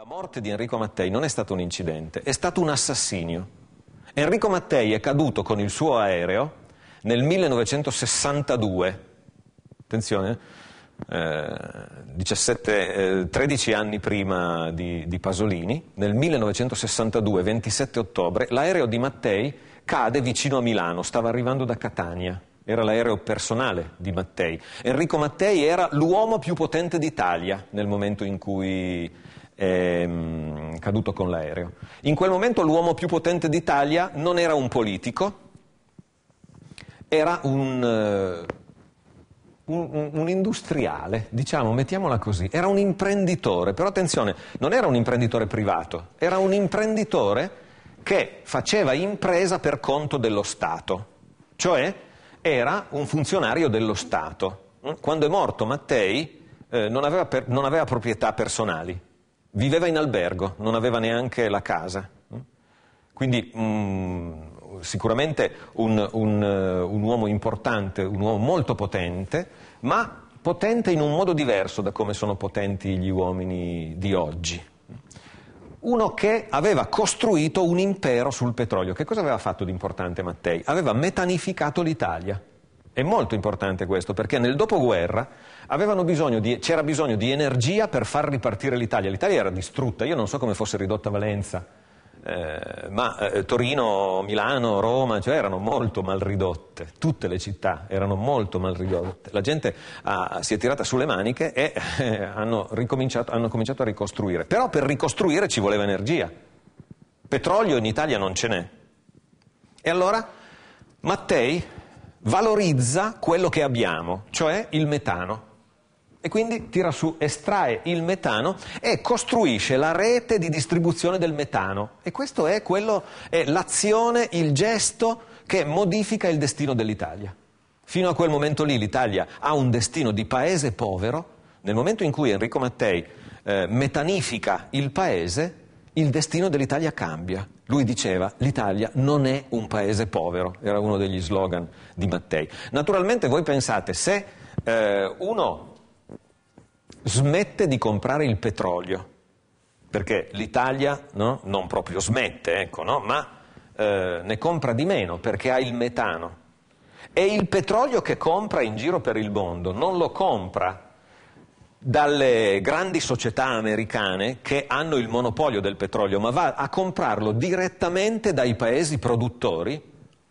La morte di Enrico Mattei non è stato un incidente, è stato un assassinio. Enrico Mattei è caduto con il suo aereo nel 1962. Attenzione, eh, 17, eh, 13 anni prima di, di Pasolini, nel 1962, 27 ottobre, l'aereo di Mattei cade vicino a Milano, stava arrivando da Catania era l'aereo personale di Mattei. Enrico Mattei era l'uomo più potente d'Italia nel momento in cui ehm, caduto con l'aereo. In quel momento l'uomo più potente d'Italia non era un politico, era eh, un, un, un, industriale, diciamo, mettiamola così, era un imprenditore, però attenzione, non era un imprenditore privato, era un imprenditore che faceva impresa per conto dello Stato, cioè era un funzionario dello Stato. Quando è morto Mattei eh, non, aveva per, non aveva proprietà personali, Viveva in albergo, non aveva neanche la casa. Quindi mh, mm, sicuramente un, un, eh, un uomo importante, un uomo molto potente, ma potente in un modo diverso da come sono potenti gli uomini di oggi. Uno che aveva costruito un impero sul petrolio. Che cosa aveva fatto di importante Mattei? Aveva metanificato l'Italia. È molto importante questo perché nel dopoguerra bisogno di, c'era bisogno di energia per far ripartire l'Italia. L'Italia era distrutta, io non so come fosse ridotta Valenza, eh, ma eh, Torino, Milano, Roma, cioè erano molto mal ridotte, tutte le città erano molto mal ridotte. La gente ha, ah, si è tirata sulle maniche e eh, hanno, hanno cominciato a ricostruire. Però per ricostruire ci voleva energia. Petrolio in Italia non ce n'è. E allora Mattei valorizza quello che abbiamo, cioè il metano. E quindi tira su, estrae il metano e costruisce la rete di distribuzione del metano. E questo è, quello, è l'azione, il gesto che modifica il destino dell'Italia. Fino a quel momento lì l'Italia ha un destino di paese povero. Nel momento in cui Enrico Mattei eh, metanifica il paese, il destino dell'Italia cambia. Lui diceva l'Italia non è un paese povero, era uno degli slogan di Mattei. Naturalmente voi pensate, se eh, uno smette di comprare il petrolio, perché l'Italia no, non proprio smette, ecco, no, ma eh, ne compra di meno perché ha il metano. E il petrolio che compra in giro per il mondo non lo compra dalle grandi società americane che hanno il monopolio del petrolio, ma va a comprarlo direttamente dai paesi produttori.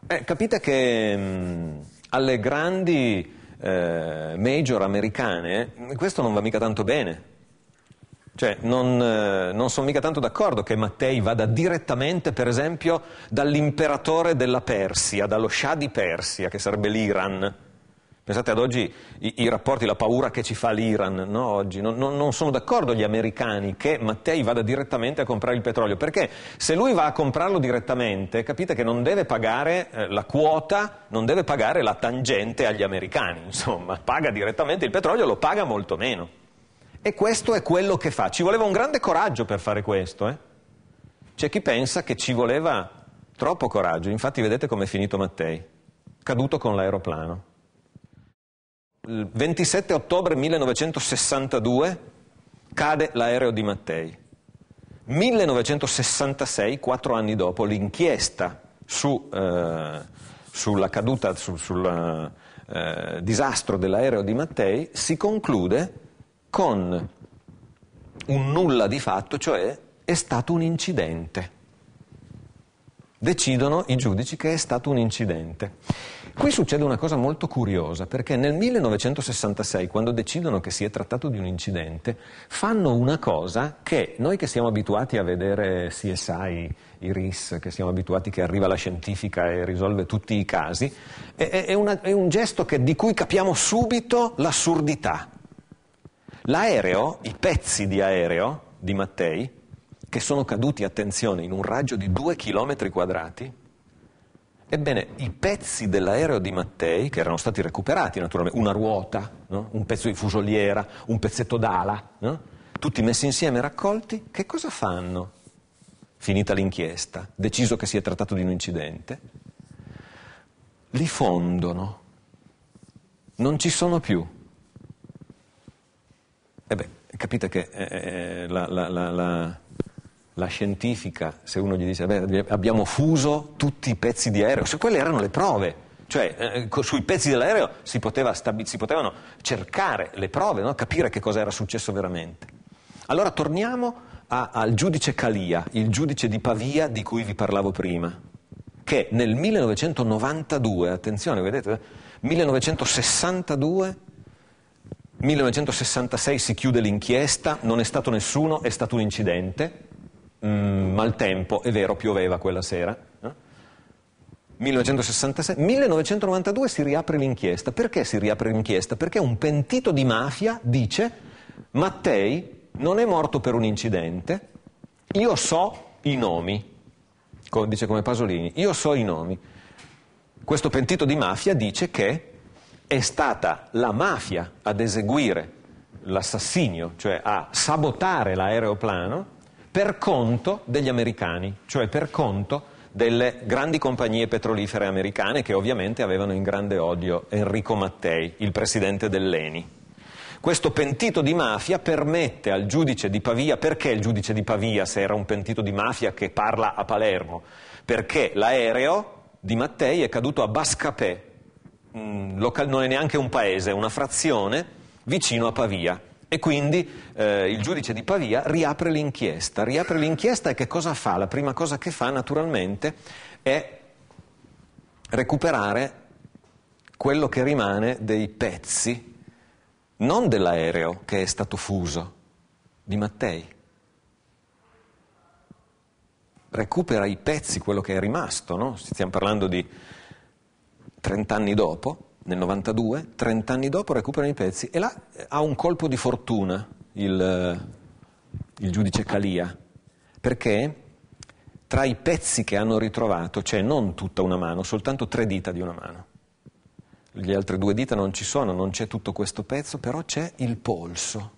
Eh, capite che mh, mm, alle grandi eh, major americane eh, questo non va mica tanto bene. Cioè, non, eh, non sono mica tanto d'accordo che Mattei vada direttamente, per esempio, dall'imperatore della Persia, dallo Shah di Persia, che sarebbe l'Iran Pensate ad oggi i, i rapporti, la paura che ci fa l'Iran, no? oggi non, non, non sono d'accordo gli americani che Mattei vada direttamente a comprare il petrolio, perché se lui va a comprarlo direttamente capite che non deve pagare eh, la quota, non deve pagare la tangente agli americani, insomma, paga direttamente il petrolio, lo paga molto meno. E questo è quello che fa. Ci voleva un grande coraggio per fare questo. Eh? C'è chi pensa che ci voleva troppo coraggio. Infatti vedete com'è finito Mattei, caduto con l'aeroplano il 27 ottobre 1962 cade l'aereo di Mattei. 1966, quattro anni dopo, l'inchiesta su, eh, sulla caduta, su, sul eh, disastro dell'aereo di Mattei si conclude con un nulla di fatto, cioè è stato un incidente decidono i giudici che è stato un incidente. Qui succede una cosa molto curiosa, perché nel 1966, quando decidono che si è trattato di un incidente, fanno una cosa che noi che siamo abituati a vedere CSI, i RIS, che siamo abituati che arriva la scientifica e risolve tutti i casi, è, è, una, è un gesto che, di cui capiamo subito l'assurdità. L'aereo, i pezzi di aereo di Mattei, che sono caduti, attenzione, in un raggio di due chilometri quadrati. Ebbene, i pezzi dell'aereo di Mattei, che erano stati recuperati naturalmente, una ruota, no? un pezzo di fusoliera, un pezzetto d'ala, no? tutti messi insieme raccolti, che cosa fanno? Finita l'inchiesta, deciso che si è trattato di un incidente, li fondono, non ci sono più. Ebbene, eh capite che eh, eh, la, la, la, la la scientifica, se uno gli dice beh, abbiamo fuso tutti i pezzi di aereo, se quelle erano le prove. Cioè, eh, sui pezzi dell'aereo si, poteva stabi- si potevano cercare le prove, no? capire che cosa era successo veramente. Allora torniamo a, al giudice Calia, il giudice di Pavia di cui vi parlavo prima, che nel 1992, attenzione, vedete, 1962 eh, 1966 si chiude l'inchiesta, non è stato nessuno, è stato un incidente maltempo, mm, è vero, pioveva quella sera. 1966, eh? 1992 si riapre l'inchiesta. Perché si riapre l'inchiesta? Perché un pentito di mafia dice Mattei non è morto per un incidente, io so i nomi, come dice come Pasolini, io so i nomi. Questo pentito di mafia dice che è stata la mafia ad eseguire l'assassinio, cioè a sabotare l'aeroplano per conto degli americani, cioè per conto delle grandi compagnie petrolifere americane che ovviamente avevano in grande odio Enrico Mattei, il presidente dell'ENI. Questo pentito di mafia permette al giudice di Pavia, perché il giudice di Pavia se era un pentito di mafia che parla a Palermo? Perché l'aereo di Mattei è caduto a Bascapè, mm, non è neanche un paese, è una frazione vicino a Pavia. E quindi eh, il giudice di Pavia riapre l'inchiesta. Riapre l'inchiesta e che cosa fa? La prima cosa che fa naturalmente è recuperare quello che rimane dei pezzi, non dell'aereo che è stato fuso, di Mattei. Recupera i pezzi, quello che è rimasto, no? stiamo parlando di 30 anni dopo, nel 92, 30 anni dopo recuperano i pezzi e là eh, ha un colpo di fortuna il, eh, il giudice Calia, perché tra i pezzi che hanno ritrovato c'è non tutta una mano, soltanto tre dita di una mano. Le altre due dita non ci sono, non c'è tutto questo pezzo, però c'è il polso.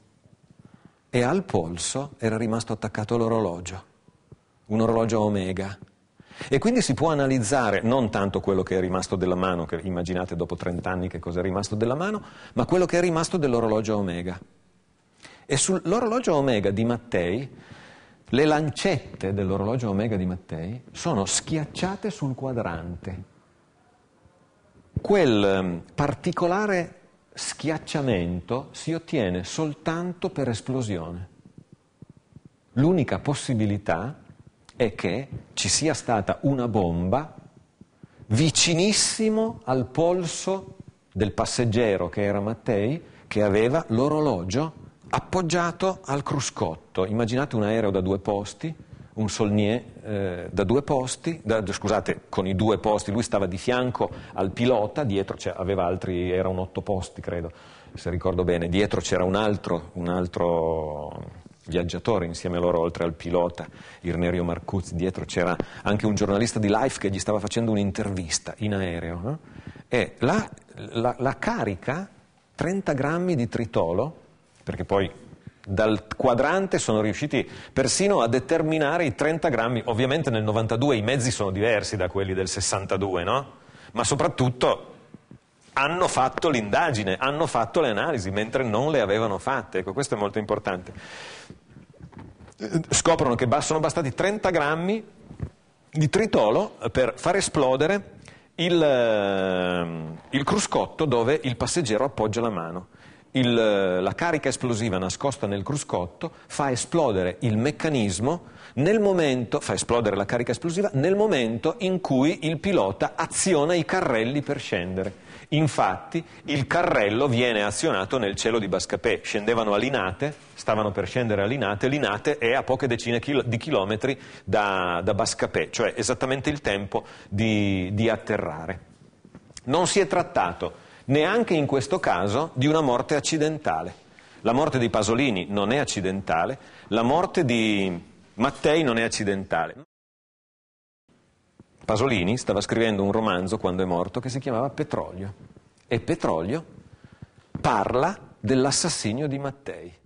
E al polso era rimasto attaccato l'orologio, un orologio Omega e quindi si può analizzare non tanto quello che è rimasto della mano, che immaginate dopo 30 anni che cosa è rimasto della mano, ma quello che è rimasto dell'orologio Omega. E sull'orologio Omega di Mattei, le lancette dell'orologio Omega di Mattei sono schiacciate sul quadrante. Quel ehm, particolare schiacciamento si ottiene soltanto per esplosione. L'unica possibilità è che ci sia stata una bomba vicinissimo al polso del passeggero che era Mattei, che aveva l'orologio appoggiato al cruscotto. Immaginate un aereo da due posti, un Solnier eh, da due posti, da, scusate, con i due posti, lui stava di fianco al pilota, dietro aveva altri, era un otto posti credo, se ricordo bene, dietro c'era un altro, un altro viaggiatore insieme a loro, oltre al pilota Irnerio Marcuzzi, dietro c'era anche un giornalista di Life che gli stava facendo un'intervista in aereo. No? E la, la, la carica 30 grammi di tritolo, perché poi dal quadrante sono riusciti persino a determinare i 30 grammi. Ovviamente nel 92 i mezzi sono diversi da quelli del 62, no? Ma soprattutto hanno fatto l'indagine, hanno fatto le analisi, mentre non le avevano fatte. Ecco, questo è molto importante. Scoprono che sono bastati 30 grammi di tritolo per far esplodere il, ehm, il cruscotto dove il passeggero appoggia la mano il, eh, la carica esplosiva nascosta nel cruscotto fa esplodere il meccanismo nel momento, fa esplodere la carica esplosiva nel momento in cui il pilota aziona i carrelli per scendere. Infatti il carrello viene azionato nel cielo di Bascapè, scendevano a Linate, stavano per scendere a Linate, Linate è a poche decine di chilometri da, da Bascapè, cioè esattamente il tempo di, di atterrare. Non si è trattato neanche in questo caso di una morte accidentale. La morte di Pasolini non è accidentale, la morte di Mattei non è accidentale. Pasolini stava scrivendo un romanzo quando è morto che si chiamava Petrolio e Petrolio parla dell'assassinio di Mattei.